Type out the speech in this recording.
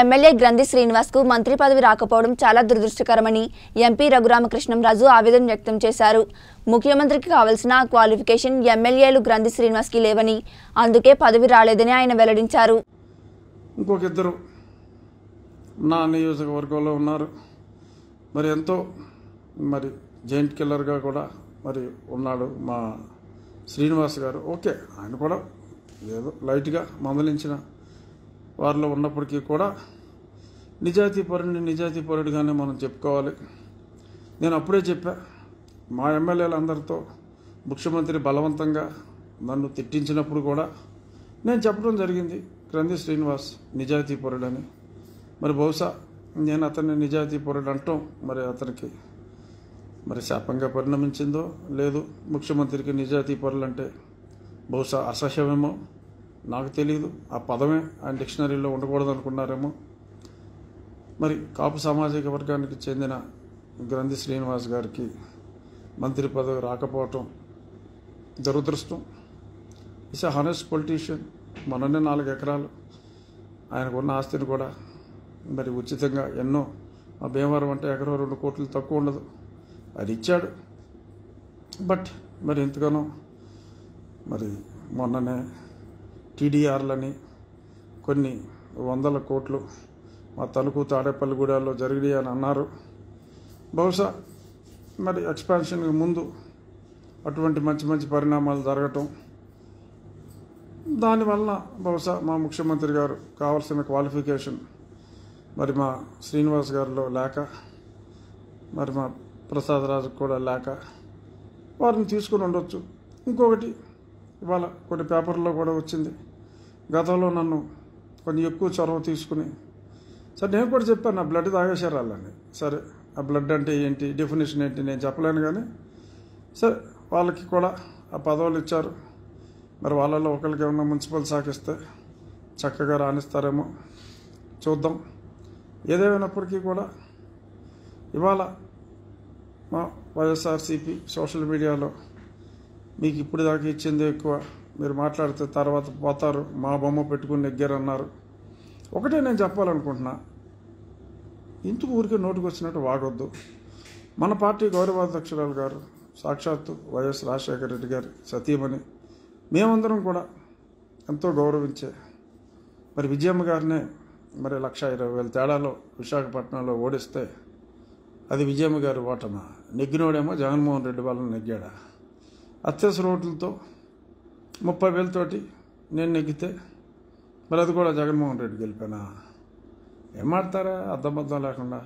MLA గ్రంథి శ్రీనివాస్కు మంత్రి పదవి రాకపోవడం చాలా దురదృష్టకరమని ఎంపీ రఘురామకృష్ణంరాజు ఆవేదన వ్యక్తం చేశారు ముఖ్యమంత్రికి కావలసిన క్వాలిఫికేషన్ ఎమ్మెల్యేలు గ్రంథి శ్రీనివాస్కి లేవని అందుకే పదవి రాలేదని ఆయన వెల్లడించారు నా నియోజకవర్గంలో ఉన్నారు మరి ఎంతో మరి జైంట్ కిల్లర్గా కూడా మరి ఉన్నాడు మా శ్రీనివాస్ గారు ఓకే ఆయన కూడా ఏదో లైట్గా మందలించిన వారిలో ఉన్నప్పటికీ కూడా నిజాయితీ పరుడిని నిజాయితీ పరుడిగానే మనం చెప్పుకోవాలి నేను అప్పుడే చెప్పా మా ఎమ్మెల్యేలందరితో ముఖ్యమంత్రి బలవంతంగా నన్ను తిట్టించినప్పుడు కూడా నేను చెప్పడం జరిగింది క్రంది శ్రీనివాస్ నిజాయితీ పరుడని మరి బహుశా నేను అతన్ని నిజాయితీ పరుడు అంటాం మరి అతనికి మరి శాపంగా పరిణమించిందో లేదు ముఖ్యమంత్రికి నిజాయితీ అంటే బహుశా అసహ్యమేమో నాకు తెలియదు ఆ పదమే ఆయన డిక్షనరీలో ఉండకూడదు అనుకున్నారేమో మరి కాపు సామాజిక వర్గానికి చెందిన గ్రంథి శ్రీనివాస్ గారికి మంత్రి పదవి రాకపోవటం దురదృష్టం ఇస్ అ పొలిటీషియన్ మననే నాలుగు ఎకరాలు ఆయనకున్న ఆస్తిని కూడా మరి ఉచితంగా ఎన్నో ఆ భీమవరం అంటే ఎకరం రెండు కోట్లు తక్కువ ఉండదు అది ఇచ్చాడు బట్ మరి ఎంతగానో మరి మొన్ననే టీడీఆర్లని కొన్ని వందల కోట్లు మా తణుకు తాడేపల్లిగూడలో జరిగినాయి అని అన్నారు బహుశా మరి ఎక్స్పాన్షన్కి ముందు అటువంటి మంచి మంచి పరిణామాలు జరగటం దానివల్ల బహుశా మా ముఖ్యమంత్రి గారు కావాల్సిన క్వాలిఫికేషన్ మరి మా శ్రీనివాస్ గారిలో లేక మరి మా ప్రసాద్ రాజు కూడా లేక వారిని తీసుకుని ఉండొచ్చు ఇంకొకటి ఇవాళ కొన్ని పేపర్లో కూడా వచ్చింది గతంలో నన్ను కొంచెం ఎక్కువ చొరవ తీసుకుని సరే నేను కూడా చెప్పాను నా బ్లడ్ తాగేశారు వాళ్ళని సరే ఆ బ్లడ్ అంటే ఏంటి డెఫినేషన్ ఏంటి నేను చెప్పలేను కానీ సరే వాళ్ళకి కూడా ఆ పదవులు ఇచ్చారు మరి వాళ్ళలో ఒకరికి ఏమన్నా మున్సిపల్ శాఖ ఇస్తే చక్కగా రాణిస్తారేమో చూద్దాం ఏదేమైనప్పటికీ కూడా ఇవాళ మా వైఎస్ఆర్సీపీ సోషల్ మీడియాలో మీకు ఇప్పుడు దాకా ఇచ్చింది ఎక్కువ మీరు మాట్లాడితే తర్వాత పోతారు మా బొమ్మ పెట్టుకుని అన్నారు ఒకటే నేను చెప్పాలనుకుంటున్నా ఇందుకు ఊరికే నోటుకు వచ్చినట్టు వాడొద్దు మన పార్టీ గౌరవాధ్యక్షురాలు గారు సాక్షాత్తు వైఎస్ రాజశేఖర రెడ్డి గారు సతీమణి మేమందరం కూడా ఎంతో గౌరవించే మరి విజయమ్మ గారినే మరి లక్ష ఇరవై వేల తేడాలో విశాఖపట్నంలో ఓడిస్తే అది విజయమ్మ గారి ఓటమా నెగ్గినోడేమో జగన్మోహన్ రెడ్డి వాళ్ళని నెగ్గాడా అత్యవసర ఓట్లతో ముప్పై వేలతోటి నేను నెగ్గితే మరి అది కూడా జగన్మోహన్ రెడ్డి గెలిపానా ఏమాడతారా అర్థం బద్దం లేకుండా